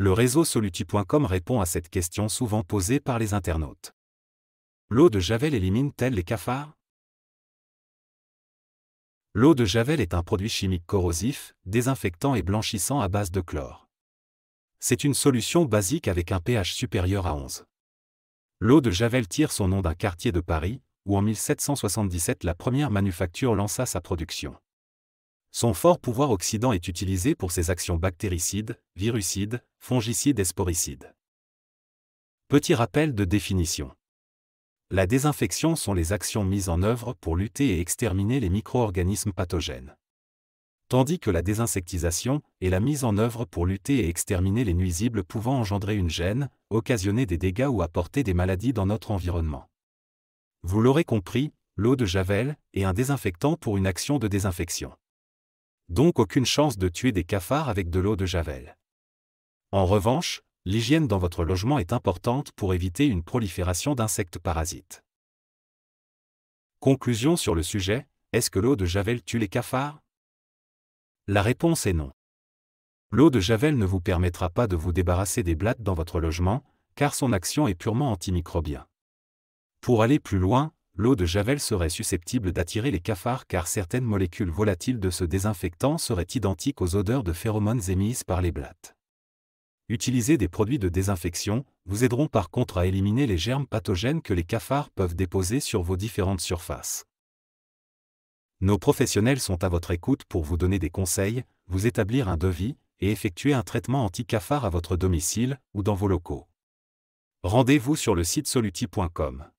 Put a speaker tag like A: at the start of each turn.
A: le réseau soluti.com répond à cette question souvent posée par les internautes. L'eau de Javel élimine-t-elle les cafards L'eau de Javel est un produit chimique corrosif, désinfectant et blanchissant à base de chlore. C'est une solution basique avec un pH supérieur à 11. L'eau de Javel tire son nom d'un quartier de Paris, où en 1777 la première manufacture lança sa production. Son fort pouvoir oxydant est utilisé pour ses actions bactéricides, virucides, fongicides et sporicides. Petit rappel de définition. La désinfection sont les actions mises en œuvre pour lutter et exterminer les micro-organismes pathogènes. Tandis que la désinsectisation est la mise en œuvre pour lutter et exterminer les nuisibles pouvant engendrer une gêne, occasionner des dégâts ou apporter des maladies dans notre environnement. Vous l'aurez compris, l'eau de Javel est un désinfectant pour une action de désinfection donc aucune chance de tuer des cafards avec de l'eau de javel. En revanche, l'hygiène dans votre logement est importante pour éviter une prolifération d'insectes parasites. Conclusion sur le sujet, est-ce que l'eau de javel tue les cafards La réponse est non. L'eau de javel ne vous permettra pas de vous débarrasser des blattes dans votre logement, car son action est purement antimicrobien. Pour aller plus loin, l'eau de Javel serait susceptible d'attirer les cafards car certaines molécules volatiles de ce désinfectant seraient identiques aux odeurs de phéromones émises par les blattes. Utiliser des produits de désinfection vous aideront par contre à éliminer les germes pathogènes que les cafards peuvent déposer sur vos différentes surfaces. Nos professionnels sont à votre écoute pour vous donner des conseils, vous établir un devis et effectuer un traitement anti-cafard à votre domicile ou dans vos locaux. Rendez-vous sur le site soluti.com